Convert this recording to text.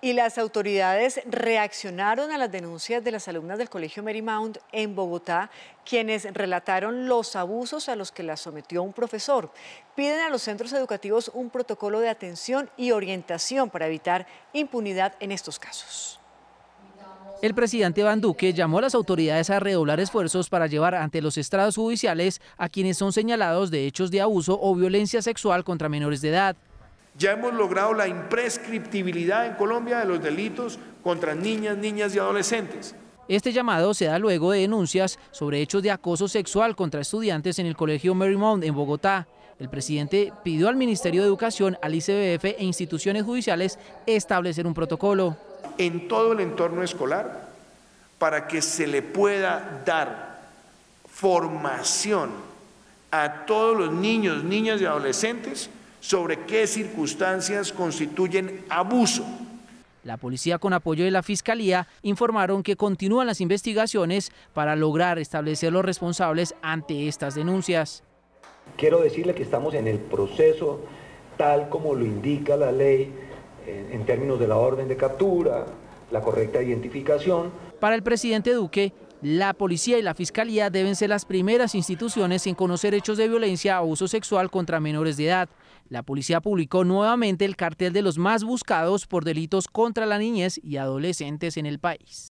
Y las autoridades reaccionaron a las denuncias de las alumnas del Colegio Marymount en Bogotá, quienes relataron los abusos a los que las sometió un profesor. Piden a los centros educativos un protocolo de atención y orientación para evitar impunidad en estos casos. El presidente Van Duque llamó a las autoridades a redoblar esfuerzos para llevar ante los estrados judiciales a quienes son señalados de hechos de abuso o violencia sexual contra menores de edad. Ya hemos logrado la imprescriptibilidad en Colombia de los delitos contra niñas, niñas y adolescentes. Este llamado se da luego de denuncias sobre hechos de acoso sexual contra estudiantes en el Colegio Marymount en Bogotá. El presidente pidió al Ministerio de Educación, al ICBF e instituciones judiciales establecer un protocolo. En todo el entorno escolar, para que se le pueda dar formación a todos los niños, niñas y adolescentes sobre qué circunstancias constituyen abuso. La policía con apoyo de la Fiscalía informaron que continúan las investigaciones para lograr establecer los responsables ante estas denuncias. Quiero decirle que estamos en el proceso tal como lo indica la ley eh, en términos de la orden de captura, la correcta identificación. Para el presidente Duque, la policía y la fiscalía deben ser las primeras instituciones en conocer hechos de violencia o abuso sexual contra menores de edad. La policía publicó nuevamente el cartel de los más buscados por delitos contra la niñez y adolescentes en el país.